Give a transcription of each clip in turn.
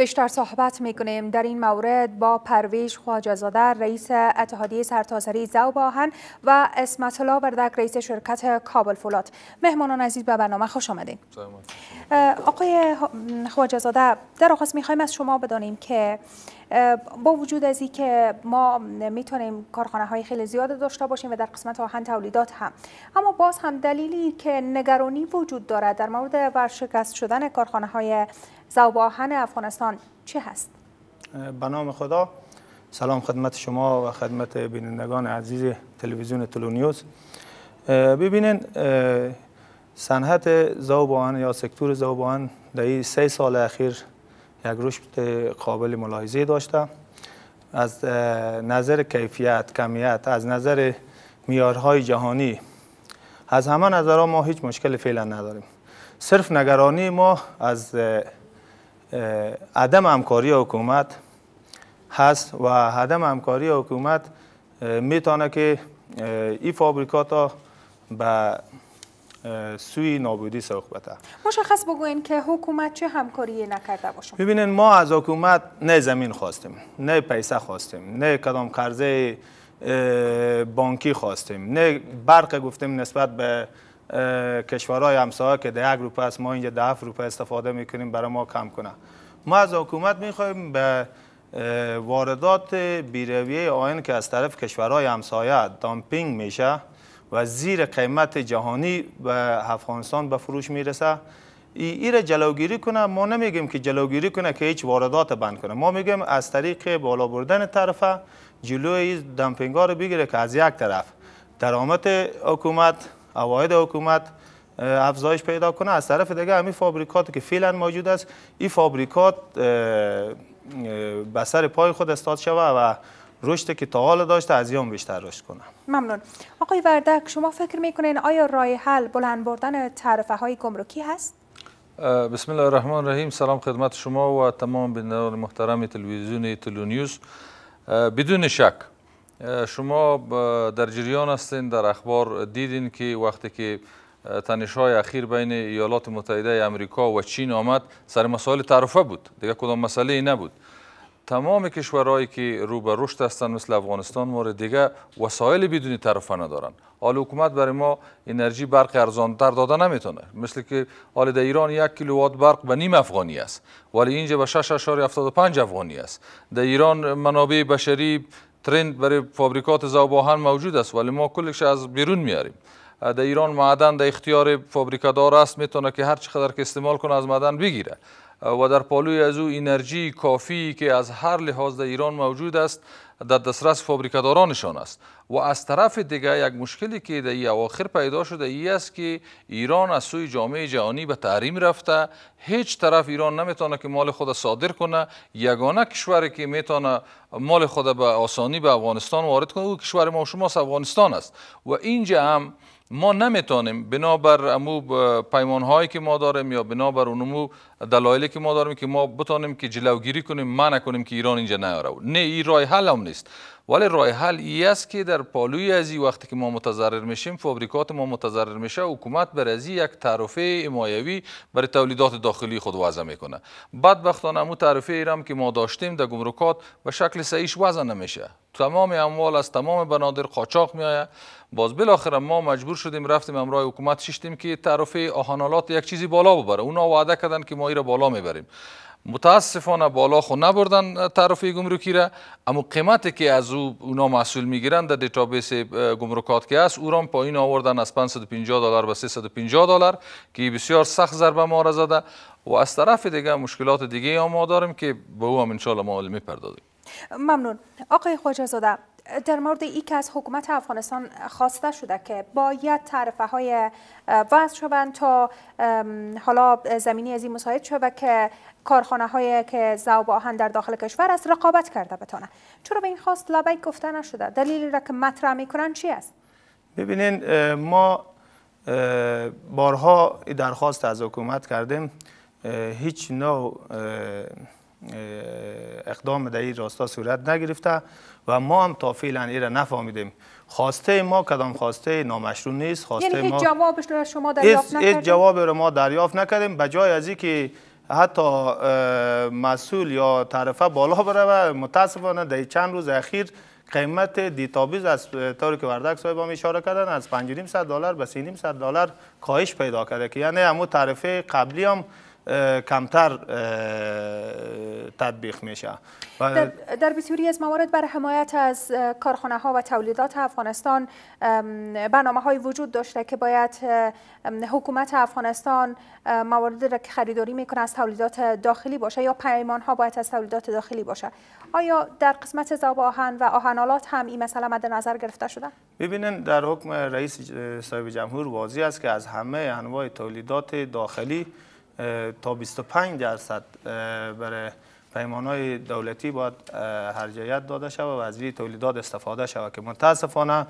بیشتر صحبت میکنیم در این مورد با پرویش خواجزاده رئیس اتحادیه سرتاسری زوب آهن و اسمت الله بردک رئیس شرکت کابل فولاد مهمانان عزیز به برنامه خوش آمدین آقای خواجزاده در آخص میخوایم از شما بدانیم که با وجود از که ما میتونیم کارخانه های خیلی زیاد داشته باشیم و در قسمت آهن تولیدات هم اما باز هم دلیلی که نگرانی وجود دارد در مورد ورشکست شدن کارخانه های زوباهن افغانستان چه هست؟ به نام خدا سلام خدمت شما و خدمت بینندگان عزیز تلویزیون تلونیوز ببینین صنعت زوباهن یا سکتور زوباهن در این سه سال اخیر یک رشد قابل ملاحظه داشته از نظر کیفیت کمیت از نظر میارهای جهانی از همه نظرها ما هیچ مشکل فعلا نداریم صرف نگرانی ما از عدم همکاری حکومت هست و عدم همکاری حکومت میتونه که این فابریکات به سوی نابودی سوق بده مشخص بگوین که حکومت چه همکاری نکرده باشه ببینین ما از حکومت نه زمین خواستیم نه پیسه خواستیم نه کدام قرضه بانکی خواستیم نه برق گفتیم نسبت به کشورهای همسایه که در یک روپه است ما اینجا ده هفت روپه استفاده میکنیم برای ما کم کنه ما از حکومت میخوایم به واردات بیرویه آین که از طرف کشورهای همسایه دامپینگ میشه و زیر قیمت جهانی به افغانستان به فروش میرسه ای را جلوگیری کنه ما نمیگیم که جلوگیری کنه که هیچ واردات بند کنه ما میگیم از طریق بالا بردن طرفه جلوی دامپینگ ها رو بگیره که از یک طرف درآمد حکومت عواید حکومت افزایش پیدا کنه از طرف دیگه همین فابریکات که فعلا موجود است این فابریکات به سر پای خود استاد شوه و رشد که تا حال داشته از یوم بیشتر رشد کنه ممنون آقای وردک شما فکر میکنین آیا رای حل بلند بردن تعرفه های گمرکی هست بسم الله الرحمن الرحیم سلام خدمت شما و تمام بینندگان محترم تلویزیون تلونیوز بدون شک شما در جریان هستین در اخبار دیدین که وقتی که تنش های اخیر بین ایالات متحده امریکا و چین آمد سر مسائل تعرفه بود دیگه کدام مسئله نبود تمام کشورهایی که رو به رشد هستند مثل افغانستان مورد دیگه وسایل بدون تعرفه ندارن حال حکومت برای ما انرژی برق ارزانتر داده نمیتونه مثل که حال در ایران یک کیلووات برق به نیم افغانی است ولی اینجا به 6.75 افغانی است در ایران منابع بشری ترند برای فابریکات زوباهن موجود است ولی ما کلش از بیرون میاریم در ایران معدن در اختیار فابریکادار است میتونه که هر چقدر که استعمال کنه از معدن بگیره و در پالوی از او انرژی کافی که از هر لحاظ در ایران موجود است در دسترس فابریکادارانشان است و از طرف دیگه یک مشکلی که در اواخر پیدا شده ای است که ایران از سوی جامعه جهانی به تحریم رفته هیچ طرف ایران نمیتونه که مال خود صادر کنه یگانه کشوری که میتونه مال خود به آسانی به افغانستان وارد کنه او کشور ما شما افغانستان است و اینجا هم ما نمیتونیم بنابر امو پیمان هایی که ما داریم یا بنابر اونمو دلایلی که ما داریم که ما بتونیم که جلوگیری کنیم ما نکنیم که ایران اینجا نیاره نه این راه حل هم نیست ولی رای حل ای است که در پالوی از وقتی که ما متضرر میشیم فابریکات ما متضرر میشه حکومت بر از یک تعرفه امایوی برای تولیدات داخلی خود وضع میکنه بدبختانه مو تعرفه ایرم که ما داشتیم در گمرکات به شکل سعیش وضع نمیشه تمام اموال از تمام بنادر قاچاق میآید باز بالاخره ما مجبور شدیم رفتیم امرای حکومت ششتیم که تعرفه آهانالات یک چیزی بالا ببره اونا وعده کردن که ما را بالا میبریم متاسفانه بالا خو نبردن تعرفه گمرکی را اما قیمتی که از او اونا محصول میگیرن در دیتابیس گمرکات که است او را پایین آوردن از 550 دلار به 350 دلار که بسیار سخت ضربه ما را زده و از طرف دیگه مشکلات دیگه ما داریم که به او هم انشالله ما میپردازیم ممنون آقای خواجه زاده در مورد ای که از حکومت افغانستان خواسته شده که باید تعرفه های وضع شوند تا حالا زمینی از این مساعد شده که کارخانه های که زوب آهن در داخل کشور است رقابت کرده بتانه چرا به این خواست لبیک گفته نشده دلیل را که مطرح میکنن چی است ببینین ما بارها درخواست از حکومت کردیم هیچ نوع اقدام در این راستا صورت نگرفته و ما هم تا فعلا این را نفهمیدیم خواسته ما کدام خواسته نامشروع نیست خواسته یعنی ما جوابش رو شما دریافت نکردیم جواب رو ما دریافت نکردیم جای از اینکه حتی مسئول یا طرفه بالا بره متاسفانه در چند روز اخیر قیمت دیتابیز از طوری که وردک صاحب هم اشاره کردن از 5.5 دلار به 3.5 دلار کاهش پیدا کرده که یعنی همون تعرفه قبلی هم کمتر تطبیق میشه در, بسیاری از موارد بر حمایت از کارخانه ها و تولیدات افغانستان برنامه های وجود داشته که باید حکومت افغانستان موارد را که خریداری میکنه از تولیدات داخلی باشه یا پیمان ها باید از تولیدات داخلی باشه آیا در قسمت زاب آهن و آهنالات هم این مسئله مد نظر گرفته شده ببینن در حکم رئیس صاحب جمهور واضح است که از همه انواع تولیدات داخلی تا 25 درصد برای پیمان های دولتی باید هرجایت داده شود و از وی تولیدات استفاده شود که متاسفانه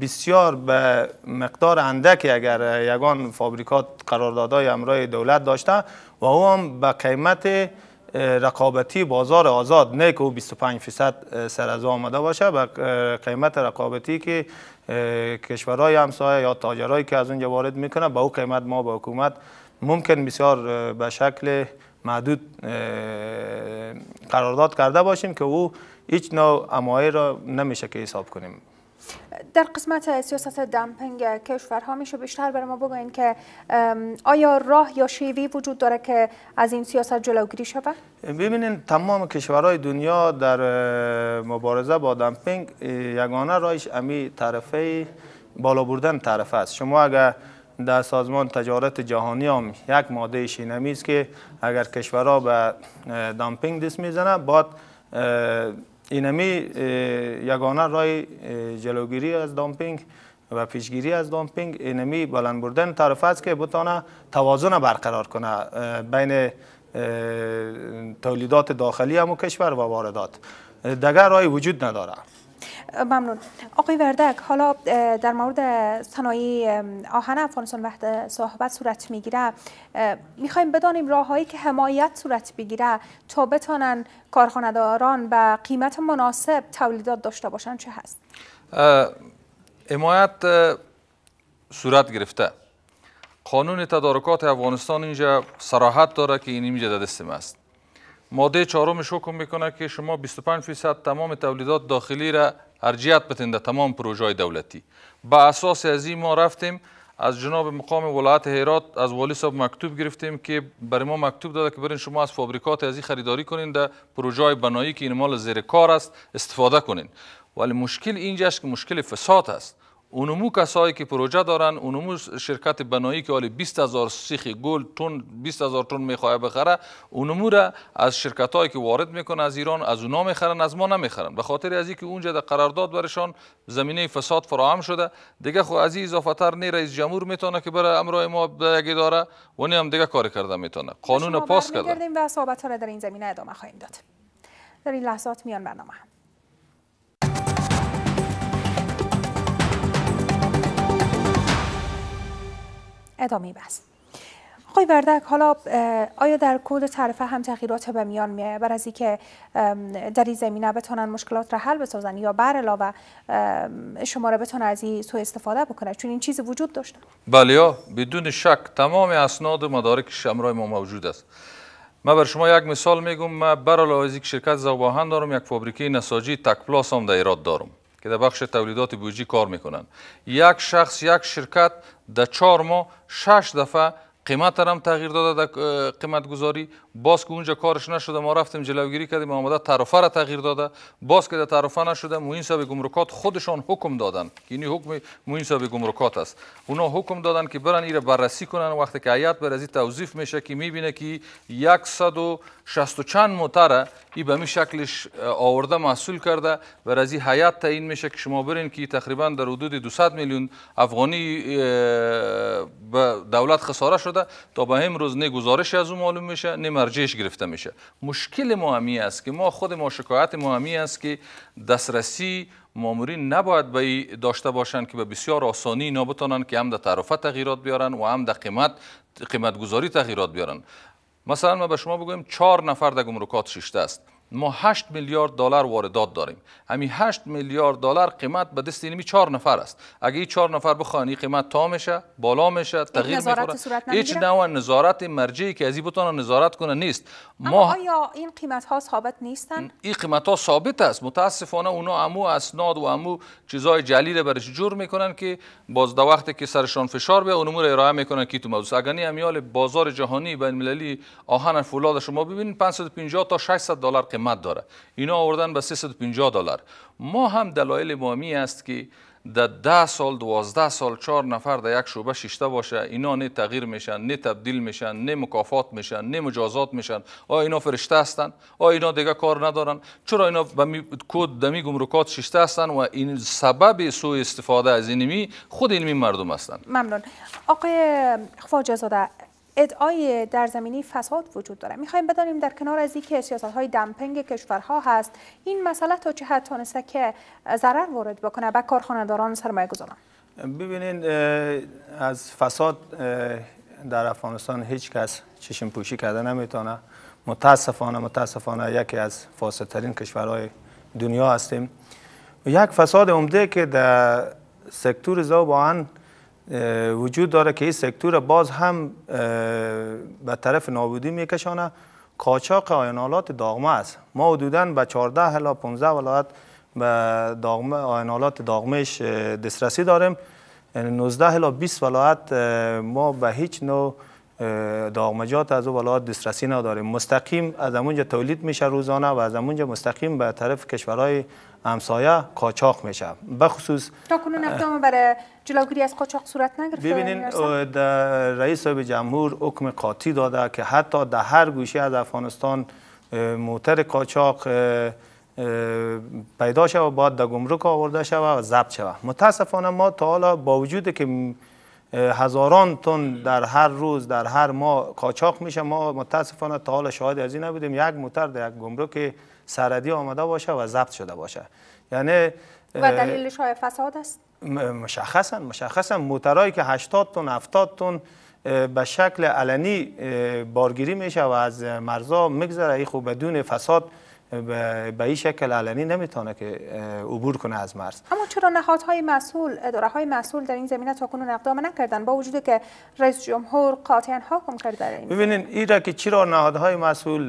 بسیار به مقدار اندکی اگر یگان فابریکات قراردادهای امرای دولت داشته و او هم به قیمت رقابتی بازار آزاد نه که 25 فیصد سر از آمده باشه به قیمت رقابتی که کشورهای همسایه یا تاجرایی که از اونجا وارد میکنه به او قیمت ما به حکومت ممکن بسیار به شکل محدود قرارداد کرده باشیم که او هیچ نوع امایه را نمیشه که حساب کنیم در قسمت سیاست دمپنگ کشورها میشه بیشتر برای ما بگوین که آیا راه یا شیوی وجود داره که از این سیاست جلوگیری شود؟ ببینین تمام کشورهای دنیا در مبارزه با دمپنگ یگانه راهش امی طرفه بالا بردن طرف است شما اگر در سازمان تجارت جهانی هم یک ماده شینمی است که اگر کشورها به دامپینگ دست میزنه باید اینمی یگانه رای جلوگیری از دامپینگ و پیشگیری از دامپینگ اینمی بلند بردن طرف است که بتانه توازن برقرار کنه بین تولیدات داخلی و کشور و واردات دگر رای وجود نداره ممنون آقای وردک حالا در مورد صنایع آهن افغانستان وقت صحبت صورت میگیره میخوایم بدانیم راههایی که حمایت صورت بگیره تا بتانن کارخانداران به قیمت مناسب تولیدات داشته باشن چه هست حمایت صورت گرفته قانون تدارکات افغانستان اینجا سراحت داره که این اینجا دست است ماده چهارمش حکم میکنه که شما 25 فیصد تمام تولیدات داخلی را ارجیت بتین در تمام پروژه دولتی با اساس از این ما رفتیم از جناب مقام ولایت هرات از والی صاحب مکتوب گرفتیم که برای ما مکتوب داده که برین شما از فابریکات از این خریداری کنین در پروژه بنایی که این مال زیر کار است استفاده کنین ولی مشکل اینجاست که مشکل فساد است اونمو کسایی که پروژه دارن اونمو شرکت بنایی که حالی 20 هزار سیخ گل تون 20 هزار تون میخواه بخره اونمو را از شرکت هایی که وارد میکنه از ایران از اونا میخرن از ما نمیخرن به خاطر از اینکه اونجا در قرارداد برشان زمینه فساد فراهم شده دیگه خو از اضافه تر نه رئیس جمهور میتونه که برای امر ما یک داره و هم دیگه کار کرده میتونه قانون پاس کرده و در این زمینه ادامه خواهیم داد در این لحظات میان برنامه ادامه بست آقای وردک حالا آیا در کود تعرفه هم تغییرات به میان میه بر از که در این زمینه بتونن مشکلات را حل بسازن یا بر علاوه شما را بتونن از این سو استفاده بکنن چون این چیز وجود داشت بله بدون شک تمام اسناد و مدارک شمرای ما موجود است من بر شما یک مثال میگم من بر علاوه که شرکت زوباهن دارم یک فابریکه نساجی تک پلاس هم در ایراد دارم که در بخش تولیدات بوجی کار میکنن یک شخص یک شرکت در چهار ماه شش دفعه قیمت هم تغییر داده در قیمت گذاری باز که اونجا کارش نشده ما رفتیم جلوگیری کردیم آمده تعرفه را تغییر داده باز که در تعرفه نشده موین صاحب گمرکات خودشان حکم دادن که این یعنی حکم موین صاحب گمرکات است اونا حکم دادن که برن این بررسی کنن وقتی که هیئت بر از توظیف میشه که میبینه که 100 شست و چند موتر ای به می شکلش آورده محصول کرده و از این حیات این میشه که شما برین که تقریبا در حدود 200 میلیون افغانی به دولت خساره شده تا به امروز نه گزارش از او معلوم میشه نه مرجعش گرفته میشه مشکل ما است که ما خود ما شکایت ما است که دسترسی مامورین نباید به داشته باشند که به بسیار آسانی اینا که هم در تعرفه تغییرات بیارن و هم در قیمت قیمت گذاری تغییرات بیارن مثلا ما به شما بگویم چهار نفر در گمرکات شیشته است ما 8 میلیارد دلار واردات داریم همین 8 میلیارد دلار قیمت به دست اینمی 4 نفر است اگه این 4 نفر بخوان این قیمت تا میشه بالا میشه تغییر میخوره هیچ نوع نظارت مرجعی که از این بتونه نظارت کنه نیست ما آیا این قیمت ها ثابت نیستن این قیمت ها ثابت است متاسفانه اونا امو اسناد و امو چیزای جلیل برش جور میکنن که باز دو وقتی که سرشان فشار به اونمور رو ارائه میکنن که تو موضوع اگنی امیال بازار جهانی بین المللی آهن فولاد شما ببینید 550 تا 600 دلار قیمت داره اینا آوردن به 350 دلار ما هم دلایل مهمی است که در ده سال دوازده سال چهار نفر در یک شعبه ششته باشه اینا نه تغییر میشن نه تبدیل میشن نه مکافات میشن نه مجازات میشن آیا اینا فرشته هستن آیا اینا دیگه کار ندارن چرا اینا به کد دمی گمرکات ششته هستن و این سبب سوء استفاده از اینمی خود اینمی مردم هستن ممنون آقای خواجه زاده ادعای در زمینی فساد وجود داره میخوایم بدانیم در کنار از اینکه سیاست های دمپنگ کشورها هست این مسئله تا چه حد تانسته که ضرر وارد بکنه به داران سرمایه گذاران ببینین از فساد در افغانستان هیچ کس چشم پوشی کرده نمیتونه متاسفانه متاسفانه یکی از فاسدترین کشورهای دنیا هستیم یک فساد عمده که در سکتور زوبان وجود داره که این سکتور باز هم به طرف نابودی میکشانه کاچاق آینالات داغمه است ما حدوداً به 14 الا 15 ولایت به داغمه آینالات داغمهش دسترسی داریم 19 یعنی الا 20 ولایت ما به هیچ نوع داغمجات از او ولایت دسترسی نداریم مستقیم از اونجا تولید میشه روزانه و از اونجا مستقیم به طرف کشورهای همسایه قاچاق میشه بخصوص تا کنون اقدام برای جلوگیری از قاچاق صورت نگرفته ببینید رئیس صاحب جمهور حکم قاطی داده که حتی در هر گوشه از افغانستان موتر قاچاق پیدا شود و باید در گمرک آورده شود و ضبط شود متاسفانه ما تا حالا با وجود که هزاران تن در هر روز در هر ماه کاچاق میشه ما متاسفانه تا حال شاهد از این نبودیم یک موتر در یک گمرک سردی آمده باشه و ضبط شده باشه یعنی و دلیلش های فساد است مشخصا مشخصا موترایی که 80 تن 70 تن به شکل علنی بارگیری میشه و از مرزا میگذره ای خوب بدون فساد به این شکل علنی نمیتونه که عبور کنه از مرز اما چرا نهادهای مسئول اداره های مسئول در این زمینه تاکنون اقدام نکردن با وجود که رئیس جمهور قاطعا حکم کرده این ببینید ایرا که چرا نهادهای مسئول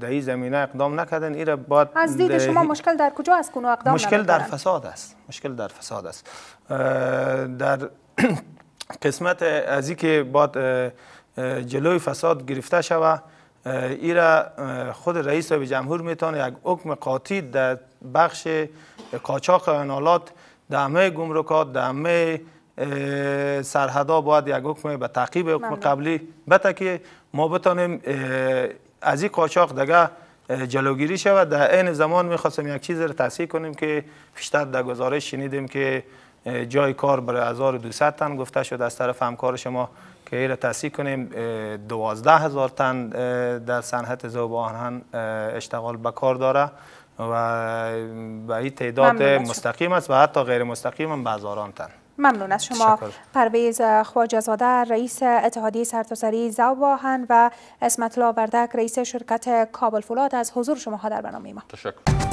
در این زمینه اقدام نکردن ایرا باید از دید شما مشکل در کجا است کنو اقدام مشکل در فساد است مشکل در فساد است در قسمت از که باید جلوی فساد گرفته شود ایرا خود رئیس و جمهور میتونه یک حکم قاطی در بخش قاچاق انالات در همه گمرکات در همه سرحدا باید یک حکم به تعقیب حکم قبلی بتا که ما بتانیم از این قاچاق دیگه جلوگیری شود در این زمان میخواستم یک چیز را تصحیح کنیم که پیشتر در گزارش شنیدیم که جای کار برای 1200 تن گفته شد از طرف همکار شما که ایره تحصیل کنیم دوازده هزار تن در صنعت زوب آهن اشتغال به کار داره و به این تعداد مستقیم است و حتی غیر مستقیم هم بازاران تن ممنون از شما پرویز خواجهزاده رئیس اتحادیه سرتاسری آهن و اسمت وردک رئیس شرکت کابل فولاد از حضور شما در برنامه ما تشکر